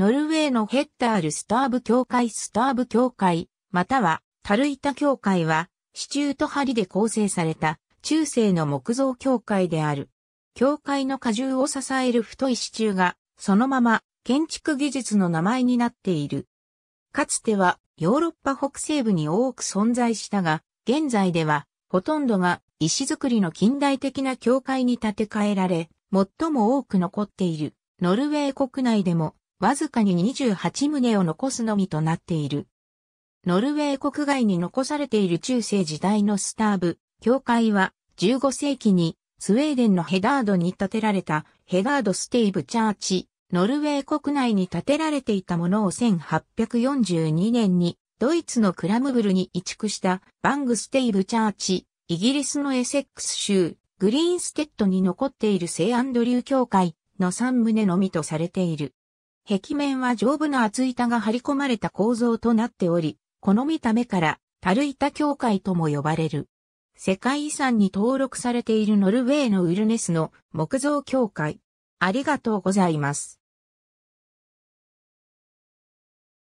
ノルウェーのヘッタールスターブ協会スターブ協会、またはタルイタ協会は、支柱と梁で構成された中世の木造協会である。教会の荷重を支える太い支柱が、そのまま建築技術の名前になっている。かつてはヨーロッパ北西部に多く存在したが、現在ではほとんどが石造りの近代的な教会に建て替えられ、最も多く残っているノルウェー国内でもわずかに28棟を残すのみとなっている。ノルウェー国外に残されている中世時代のスターブ、教会は15世紀にスウェーデンのヘダードに建てられたヘダードステイブチャーチ、ノルウェー国内に建てられていたものを1842年にドイツのクラムブルに移築したバングステイブチャーチ、イギリスのエセックス州、グリーンステッドに残っている聖アンドリュー教会の3棟のみとされている。壁面は丈夫な厚板が張り込まれた構造となっており、この見た目から、樽板教会とも呼ばれる。世界遺産に登録されているノルウェーのウルネスの木造教会。ありがとうございます。